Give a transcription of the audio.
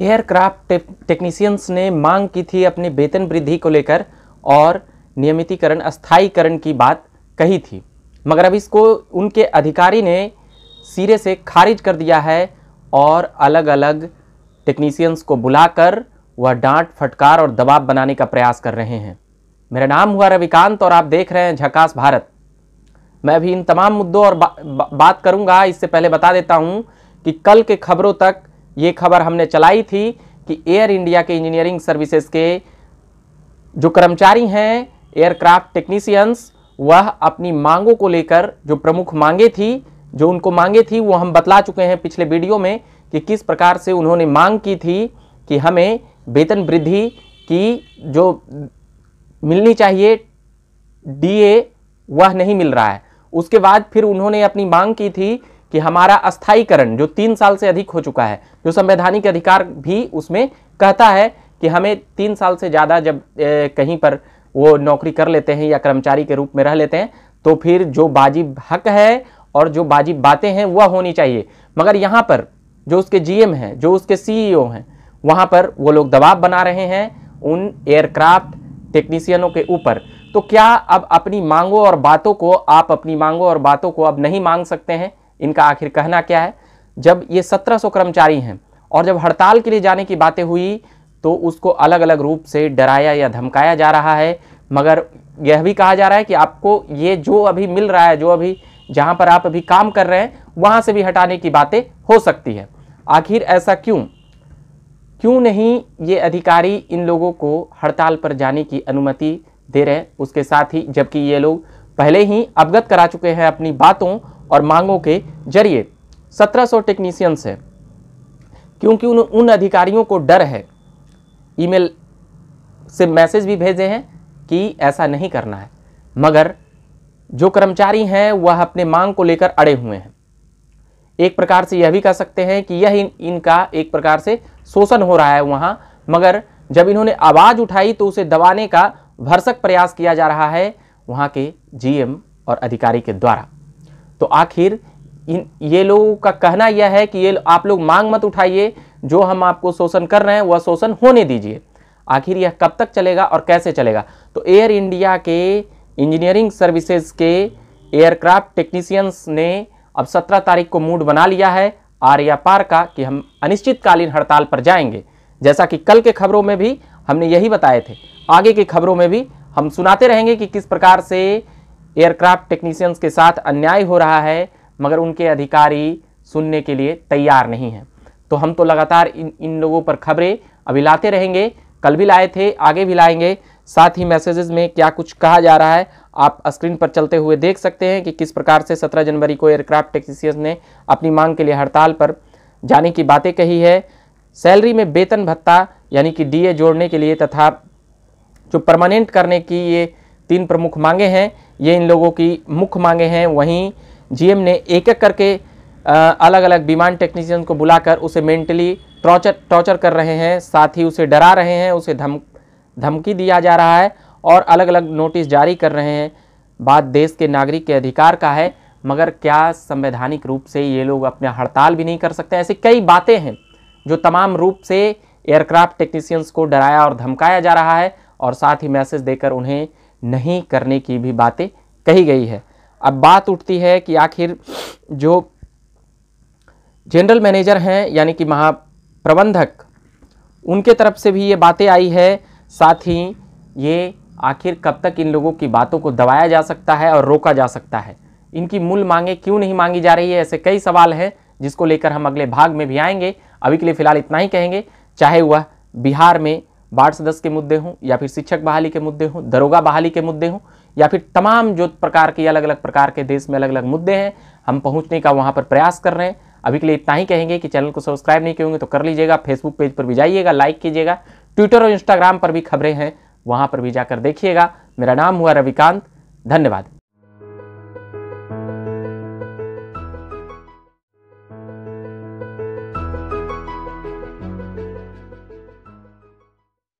aircraft technicians ने मांग की थी अपनी वेतन वृद्धि को लेकर और नियमितीकरण अस्थायीकरण की बात कही थी मगर अब इसको उनके अधिकारी ने सिरे से खारिज कर दिया है और अलग अलग टेक्नीशियंस को बुलाकर वह डांट फटकार और दबाव बनाने का प्रयास कर रहे हैं मेरा नाम हुआ रविकांत और आप देख रहे हैं झकास भारत मैं भी इन तमाम मुद्दों और बा, बा, बात करूंगा इससे पहले बता देता हूं कि कल के खबरों तक ये खबर हमने चलाई थी कि एयर इंडिया के इंजीनियरिंग सर्विसेज के जो कर्मचारी हैं एयरक्राफ्ट टेक्नीसियंस वह अपनी मांगों को लेकर जो प्रमुख मांगे थी जो उनको मांगे थी वो हम बतला चुके हैं पिछले वीडियो में कि किस प्रकार से उन्होंने मांग की थी कि हमें वेतन वृद्धि की जो मिलनी चाहिए डीए वह नहीं मिल रहा है उसके बाद फिर उन्होंने अपनी मांग की थी कि हमारा अस्थायीकरण जो तीन साल से अधिक हो चुका है जो संवैधानिक अधिकार भी उसमें कहता है कि हमें तीन साल से ज़्यादा जब ए, कहीं पर वो नौकरी कर लेते हैं या कर्मचारी के रूप में रह लेते हैं तो फिर जो बाजी हक है और जो वाजिब बातें हैं वह होनी चाहिए मगर यहाँ पर जो उसके जीएम हैं जो उसके सीईओ e हैं वहाँ पर वो लोग दबाव बना रहे हैं उन एयरक्राफ्ट टेक्नीसियनों के ऊपर तो क्या अब अपनी मांगों और बातों को आप अपनी मांगों और बातों को अब नहीं मांग सकते हैं इनका आखिर कहना क्या है जब ये 1700 कर्मचारी हैं और जब हड़ताल के लिए जाने की बातें हुई तो उसको अलग अलग रूप से डराया या धमकाया जा रहा है मगर यह भी कहा जा रहा है कि आपको ये जो अभी मिल रहा है जो अभी जहाँ पर आप अभी काम कर रहे हैं वहाँ से भी हटाने की बातें हो सकती है आखिर ऐसा क्यों क्यों नहीं ये अधिकारी इन लोगों को हड़ताल पर जाने की अनुमति दे रहे हैं उसके साथ ही जबकि ये लोग पहले ही अवगत करा चुके हैं अपनी बातों और मांगों के जरिए 1700 टेक्नीशियंस हैं क्योंकि उन उन अधिकारियों को डर है ईमेल से मैसेज भी भेजे हैं कि ऐसा नहीं करना है मगर जो कर्मचारी हैं वह अपने मांग को लेकर अड़े हुए हैं एक प्रकार से यह भी कह सकते हैं कि यह इन, इनका एक प्रकार से शोषण हो रहा है वहाँ मगर जब इन्होंने आवाज़ उठाई तो उसे दबाने का भरसक प्रयास किया जा रहा है वहाँ के जीएम और अधिकारी के द्वारा तो आखिर इन ये लोगों का कहना यह है कि ये आप लोग मांग मत उठाइए जो हम आपको शोषण कर रहे हैं वह शोषण होने दीजिए आखिर यह कब तक चलेगा और कैसे चलेगा तो एयर इंडिया के इंजीनियरिंग सर्विसेज के एयरक्राफ्ट टेक्नीसियंस ने अब सत्रह तारीख को मूड बना लिया है आर्या पार का कि हम अनिश्चितकालीन हड़ताल पर जाएंगे जैसा कि कल के खबरों में भी हमने यही बताए थे आगे की खबरों में भी हम सुनाते रहेंगे कि किस प्रकार से एयरक्राफ्ट टेक्नीशियंस के साथ अन्याय हो रहा है मगर उनके अधिकारी सुनने के लिए तैयार नहीं हैं तो हम तो लगातार इन इन लोगों पर खबरें अभी लाते रहेंगे कल भी लाए थे आगे भी लाएंगे साथ ही मैसेजेस में क्या कुछ कहा जा रहा है आप स्क्रीन पर चलते हुए देख सकते हैं कि किस प्रकार से 17 जनवरी को एयरक्राफ्ट टेक्नीशियंस ने अपनी मांग के लिए हड़ताल पर जाने की बातें कही है सैलरी में वेतन भत्ता यानी कि डीए जोड़ने के लिए तथा जो परमानेंट करने की ये तीन प्रमुख मांगे हैं ये इन लोगों की मुख्य मांगे हैं वहीं जीएम ने एक एक करके अलग अलग विमान टेक्नीशियन को बुलाकर उसे मेंटली टॉर्चर टॉर्चर कर रहे हैं साथ ही उसे डरा रहे हैं उसे धम धमकी दिया जा रहा है और अलग अलग नोटिस जारी कर रहे हैं बात देश के नागरिक के अधिकार का है मगर क्या संवैधानिक रूप से ये लोग अपने हड़ताल भी नहीं कर सकते ऐसी कई बातें हैं जो तमाम रूप से एयरक्राफ्ट टेक्नीशियंस को डराया और धमकाया जा रहा है और साथ ही मैसेज देकर उन्हें नहीं करने की भी बातें कही गई है अब बात उठती है कि आखिर जो जनरल मैनेजर हैं यानी कि महाप्रबंधक उनके तरफ से भी ये बातें आई है साथ ही ये आखिर कब तक इन लोगों की बातों को दबाया जा सकता है और रोका जा सकता है इनकी मूल मांगे क्यों नहीं मांगी जा रही है ऐसे कई सवाल हैं जिसको लेकर हम अगले भाग में भी आएंगे अभी के लिए फ़िलहाल इतना ही कहेंगे चाहे वह बिहार में बाढ़ सदस्य के मुद्दे हों या फिर शिक्षक बहाली के मुद्दे हों दरोगा बहाली के मुद्दे हों या फिर तमाम जो प्रकार के अलग अलग प्रकार के देश में अलग अलग मुद्दे हैं हम पहुंचने का वहां पर प्रयास कर रहे हैं अभी के लिए इतना ही कहेंगे कि चैनल को सब्सक्राइब नहीं करेंगे तो कर लीजिएगा फेसबुक पेज पर भी जाइएगा लाइक कीजिएगा ट्विटर और इंस्टाग्राम पर भी खबरें हैं वहाँ पर भी जाकर देखिएगा मेरा नाम हुआ रविकांत धन्यवाद